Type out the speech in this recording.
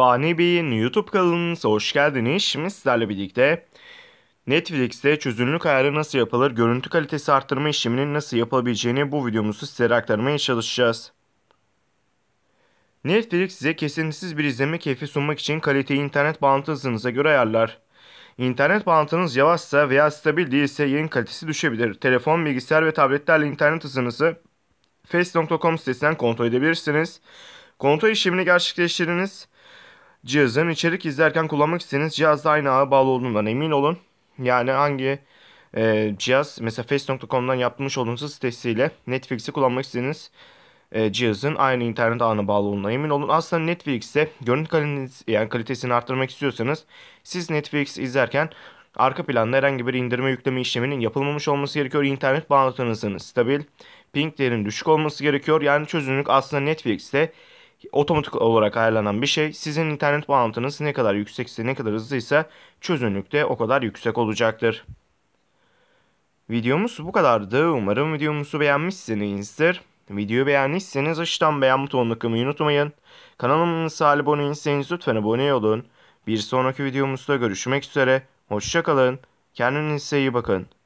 Fani Bey'in YouTube kanalınıza hoş geldiniz. Şimdi sizlerle birlikte Netflix'te çözünürlük ayarı nasıl yapılır, görüntü kalitesi arttırma işleminin nasıl yapılabileceğini bu videomuzu sizlere aktarmaya çalışacağız. Netflix size kesintisiz bir izleme keyfi sunmak için kaliteyi internet bağlantı hızınıza göre ayarlar. İnternet bağlantınız yavaşsa veya stabil değilse yayın kalitesi düşebilir. Telefon, bilgisayar ve tabletlerle internet hızınızı face.com sitesinden kontrol edebilirsiniz. Kontrol işlemini gerçekleştiriniz cihazın içerik izlerken kullanmak istediğiniz cihazda aynı ağa bağlı olduğundan emin olun. Yani hangi e, cihaz mesela face.com'dan yapmış olduğunuz sitesiyle Netflix'i kullanmak istediğiniz e, cihazın aynı internet ağına bağlı olduğundan emin olun. Aslında Netflix'te görüntü kaliteniz, yani kalitesini arttırmak istiyorsanız siz Netflix izlerken arka planda herhangi bir indirme yükleme işleminin yapılmamış olması gerekiyor. İnternet bağlantınızın stabil, ping değerinin düşük olması gerekiyor. Yani çözünürlük aslında Netflix'te otomatik olarak ayarlanan bir şey. Sizin internet bağlantınız ne kadar yüksekse ne kadar hızlıysa çözünürlük de o kadar yüksek olacaktır. Videomuz bu kadardı. Umarım videomuzu beğenmişsinizdir. Videoyu beğendiyseniz aşağıdan beğen butonuna tıklamayı unutmayın. Kanalımıza abone değilseniz lütfen abone olun. Bir sonraki videomuzda görüşmek üzere. Hoşçakalın. Kendinize iyi bakın.